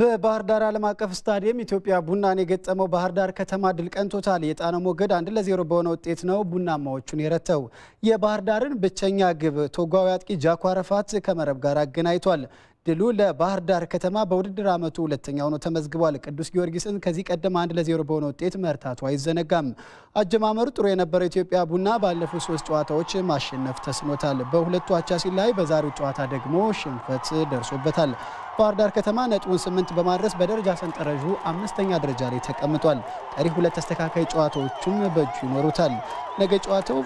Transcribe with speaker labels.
Speaker 1: በባህር ዳር ዓለም አቀፍ ስታዲየም ኢትዮጵያ ቡናን የገጠመው ባህር ዳር ከተማ ድል ቀንቶታል። የጣናው ሞገድ አንድ ለዜሮ በሆነ ውጤት ነው ቡናማዎቹን የረተው። የባህር ዳርን ብቸኛ ግብ ቶጓዊ አጥቂ ጃኳ ረፋት ከመረብ ጋር አገናኝቷል። ድሉ ለባህር ዳር ከተማ በውድድር ዓመቱ ሁለተኛ ሆኖ ተመዝግቧል። ቅዱስ ጊዮርጊስን ከዚህ ቀደም አንድ ለዜሮ በሆነ ውጤት መርታቱ አይዘነጋም። አጀማመሩ ጥሩ የነበረው ኢትዮጵያ ቡና ባለፉት ሶስት ጨዋታዎች ማሸነፍ ተስኖታል። በሁለቱ አቻ ሲላይ በዛሬው ጨዋታ ደግሞ ሽንፈት ደርሶበታል። ባህር ዳር ከተማ ነጥቡን ስምንት በማድረስ በደረጃ ሰንጠረዡ አምስተኛ ደረጃ ላይ ተቀምጧል። ቀሪ ሁለት ተስተካካይ ጨዋታዎቹም በእጁ ይኖሩታል። ነገ ጨዋታው